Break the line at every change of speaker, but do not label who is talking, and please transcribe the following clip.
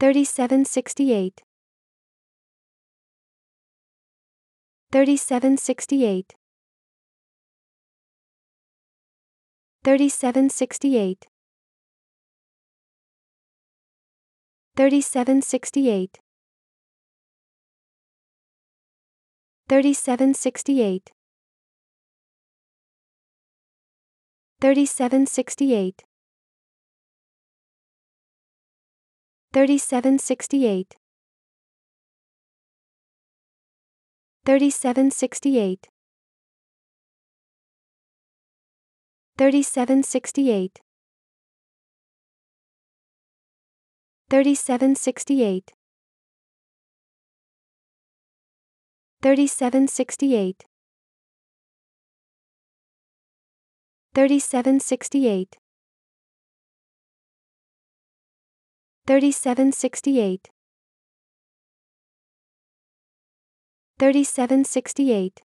3768 3768 3768 3768 3768 3768 3768 3768 3768 3768 3768 3768 3768 3768